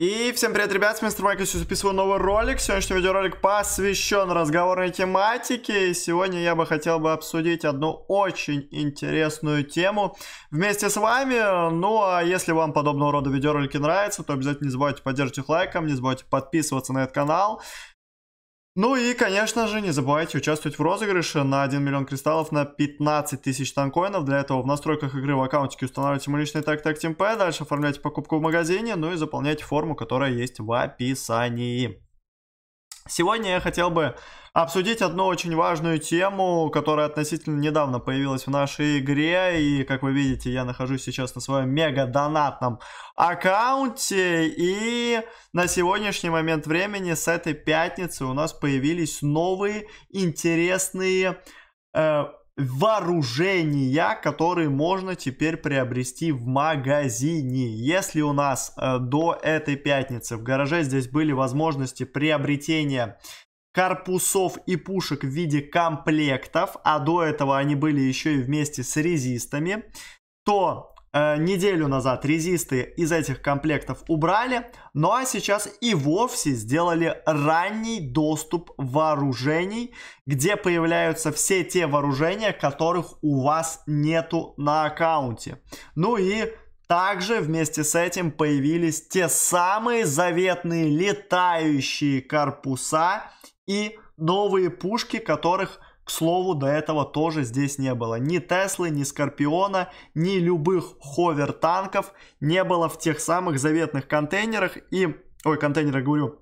И всем привет, ребят, с мистер Майкл, записываю новый ролик. Сегодняшний видеоролик посвящен разговорной тематике. И сегодня я бы хотел бы обсудить одну очень интересную тему вместе с вами. Ну, а если вам подобного рода видеоролики нравятся, то обязательно не забывайте поддерживать их лайком, не забывайте подписываться на этот канал. Ну и, конечно же, не забывайте участвовать в розыгрыше на 1 миллион кристаллов на 15 тысяч танкоинов. Для этого в настройках игры в аккаунтике устанавливайте мой личный тег Team P, дальше оформляйте покупку в магазине, ну и заполняйте форму, которая есть в описании. Сегодня я хотел бы обсудить одну очень важную тему, которая относительно недавно появилась в нашей игре. И, как вы видите, я нахожусь сейчас на своем мега-донатном аккаунте. И на сегодняшний момент времени с этой пятницы у нас появились новые интересные э, вооружения, которые можно теперь приобрести в магазине. Если у нас э, до этой пятницы в гараже здесь были возможности приобретения корпусов и пушек в виде комплектов, а до этого они были еще и вместе с резистами, то Э, неделю назад резисты из этих комплектов убрали, ну а сейчас и вовсе сделали ранний доступ вооружений, где появляются все те вооружения, которых у вас нету на аккаунте. Ну и также вместе с этим появились те самые заветные летающие корпуса и новые пушки, которых к слову, до этого тоже здесь не было. Ни Теслы, ни Скорпиона, ни любых ховер-танков не было в тех самых заветных контейнерах и... Ой, контейнеры, говорю,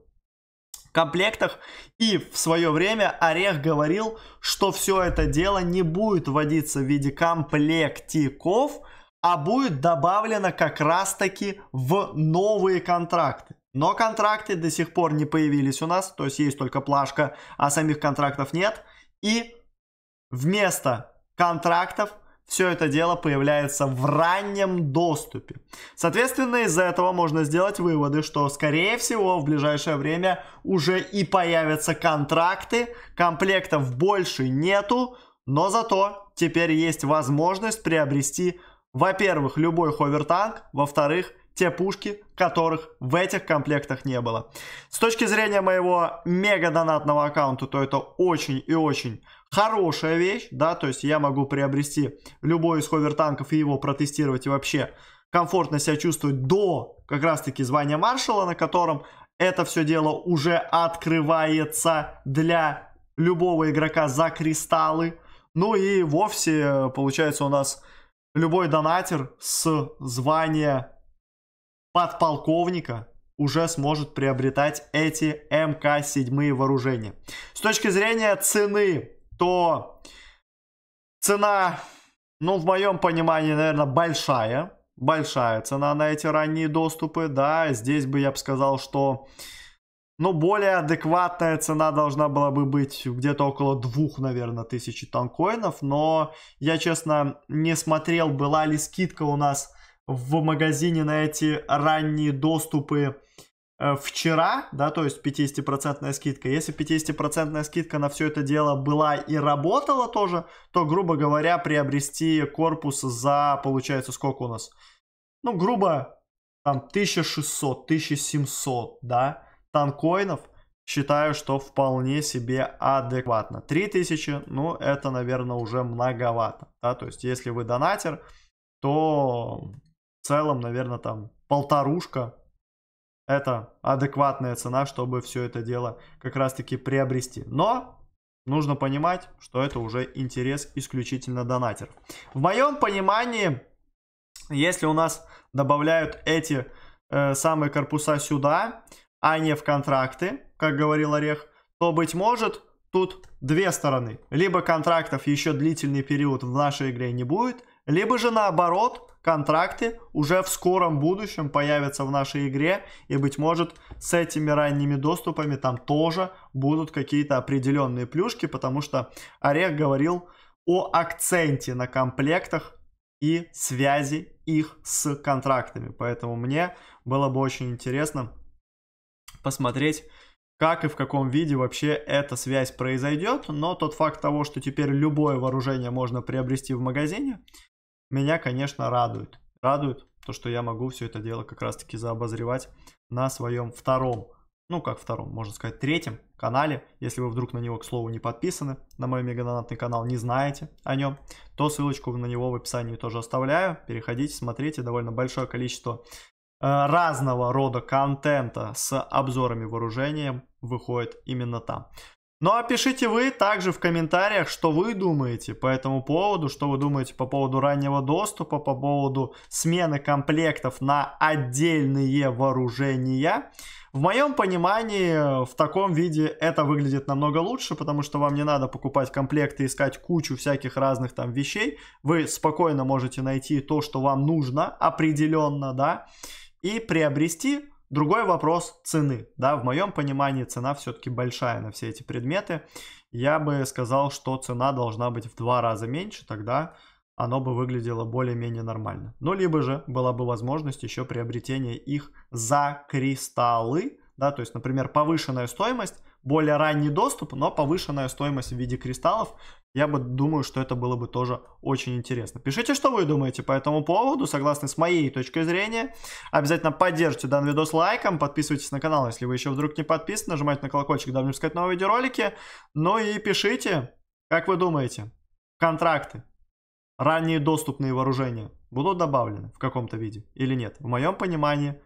комплектах. И в свое время Орех говорил, что все это дело не будет вводиться в виде комплектиков, а будет добавлено как раз-таки в новые контракты. Но контракты до сих пор не появились у нас, то есть есть только плашка, а самих контрактов нет – и вместо контрактов все это дело появляется в раннем доступе. Соответственно, из за этого можно сделать выводы, что, скорее всего, в ближайшее время уже и появятся контракты, комплектов больше нету, но зато теперь есть возможность приобрести, во-первых, любой ховертанк, во-вторых, те пушки, которых в этих комплектах не было. С точки зрения моего мега-донатного аккаунта, то это очень и очень хорошая вещь, да, то есть я могу приобрести любой из ховертанков и его протестировать и вообще комфортно себя чувствовать до как раз-таки звания маршала, на котором это все дело уже открывается для любого игрока за кристаллы. Ну и вовсе, получается, у нас любой донатер с звания подполковника уже сможет приобретать эти МК-7 вооружения. С точки зрения цены, то цена, ну, в моем понимании, наверное, большая. Большая цена на эти ранние доступы, да. Здесь бы я бы сказал, что, ну, более адекватная цена должна была бы быть где-то около двух, наверное, тысячи танкоинов. Но я, честно, не смотрел, была ли скидка у нас в магазине на эти ранние доступы э, вчера, да, то есть 50% скидка, если 50% скидка на все это дело была и работала тоже, то, грубо говоря, приобрести корпус за, получается, сколько у нас? Ну, грубо, там, 1600, 1700, да, танкоинов, считаю, что вполне себе адекватно. 3000, ну, это, наверное, уже многовато, да, то есть, если вы донатер, то в целом, наверное, там полторушка это адекватная цена, чтобы все это дело как раз-таки приобрести. Но нужно понимать, что это уже интерес исключительно донатер. В моем понимании, если у нас добавляют эти э, самые корпуса сюда, а не в контракты, как говорил Орех, то, быть может, тут две стороны. Либо контрактов еще длительный период в нашей игре не будет, либо же наоборот, контракты уже в скором будущем появятся в нашей игре, и, быть может, с этими ранними доступами там тоже будут какие-то определенные плюшки, потому что Орех говорил о акценте на комплектах и связи их с контрактами. Поэтому мне было бы очень интересно посмотреть, как и в каком виде вообще эта связь произойдет. Но тот факт того, что теперь любое вооружение можно приобрести в магазине, меня, конечно, радует. Радует то, что я могу все это дело как раз-таки заобозревать на своем втором, ну как втором, можно сказать, третьем канале. Если вы вдруг на него, к слову, не подписаны, на мой меганонатный канал, не знаете о нем, то ссылочку на него в описании тоже оставляю. Переходите, смотрите, довольно большое количество э, разного рода контента с обзорами вооружения выходит именно там. Ну а пишите вы также в комментариях, что вы думаете по этому поводу, что вы думаете по поводу раннего доступа, по поводу смены комплектов на отдельные вооружения. В моем понимании в таком виде это выглядит намного лучше, потому что вам не надо покупать комплекты, искать кучу всяких разных там вещей. Вы спокойно можете найти то, что вам нужно определенно, да, и приобрести Другой вопрос цены. Да, в моем понимании цена все-таки большая на все эти предметы. Я бы сказал, что цена должна быть в два раза меньше, тогда оно бы выглядело более-менее нормально. Ну, либо же была бы возможность еще приобретения их за кристаллы, да, то есть, например, повышенная стоимость более ранний доступ, но повышенная стоимость в виде кристаллов. Я бы думаю, что это было бы тоже очень интересно. Пишите, что вы думаете по этому поводу, согласно с моей точкой зрения. Обязательно поддержите данный видос лайком, подписывайтесь на канал, если вы еще вдруг не подписаны, нажимайте на колокольчик, дабы не пускать новые видеоролики. Ну и пишите, как вы думаете, контракты, ранние доступные вооружения будут добавлены в каком-то виде или нет? В моем понимании –